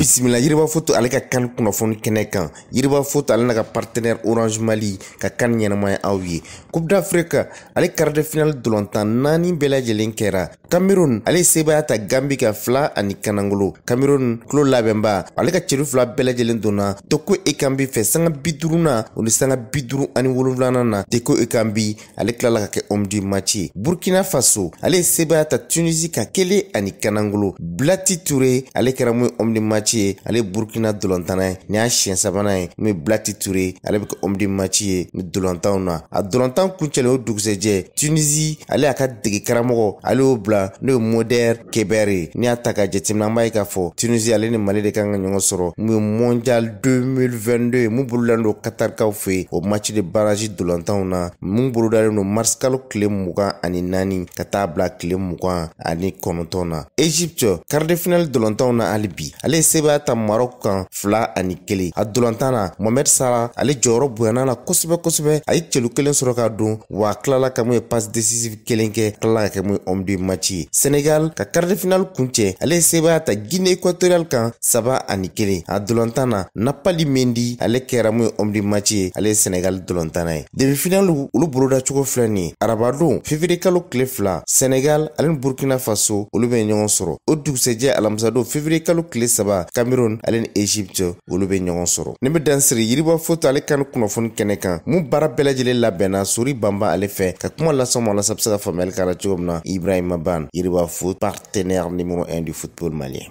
bisimila yiriba foto ale ka kani kunnafoni kɛnɛ kan yiriba foto ale n'a ka partenɛrɛ orange mali ka kani ɲɛnamaya aw ye coupe d'afrika ale karde final dolɔntan naani bɛɛ lajɛlen kɛra kamerun ale ye sebaaya ta ganbi ka fila ani kanangolo kamerun tulo labɛnba ale ka cɛlu fila bɛɛ lajɛlen donna deko ekanbi fɛ sanga bi duruna o ni sanga bi duru ani wolonfilanan na deko ekanbi ale kilala ka kɛ homdi match ye burkina faso ale ye sebaaya ta tunisi ka kelen ani kanangolo blati ture ale kɛra mun ye homdi match ye ale burkina dolɔntana ye ni y'a siɲɛ sabanan ye mun ye blati ture ale bɛ kɛ homdi match ye ni dolɔntanw na a dolɔntan kuncɛlen o dugusɛjɛ tunisi ale y'a ka dege karamɔgɔ ale y'o bila la n'o ye modɛr kebɛri ni y'a ta ka jateminɛ an b'a ye k'a fɔ tunisi ale ni mali de kan ka ɲɔgɔn sɔrɔ mun ye mondial 2022 ye mun bolodalen do katarikaw fɛ o machi de baraji dolantanw na mun bolodalen do marisikalo tile mugan ani naani ka taa bila tile mugan ani kɔnɔntɔn na egypte karde final dolantanw na hali bi ale ye sebaaya ta marɔk kan fila ani kelen a dolantan na mohamɛd sara ale jɔyɔrɔ bonyana la kosɛbɛ kosɛbɛ a ye celu kelen sɔrɔ ka don wa a kilala ka mun ye pase décisif kelen kɛ kilala ka kɛ mun ye homme machi ci senegal ka karidi final kuncɛ ale ye sebaaya ta gine ekuatoriyal kan saba ani kelen a dolɔntan na napali mendi ale kɛra mun ye homdi maci ye ale ye senegal dolɔntana ye debi finali olu bolodacogo filɛ nin ye arabadon feviriyekalo kile fila senegal ale ni burkina faso olu be ɲɔgɔn sɔrɔ o dugusɛjɛ alamisadon feviriyekalo kile saba kamerun ale ni egypte olu be ɲɔgɔn sɔrɔ ni be dansiri yiriba foto ale kani kunnafoni kɛnɛ kan mun baara bɛɛ lajɛlen labɛnna sori banba ale fɛ ka kuma lasɔn ma be se ka faamuyali k'a cogo min na ibrahima ban il va Foot, partenaire numéro un du football malien.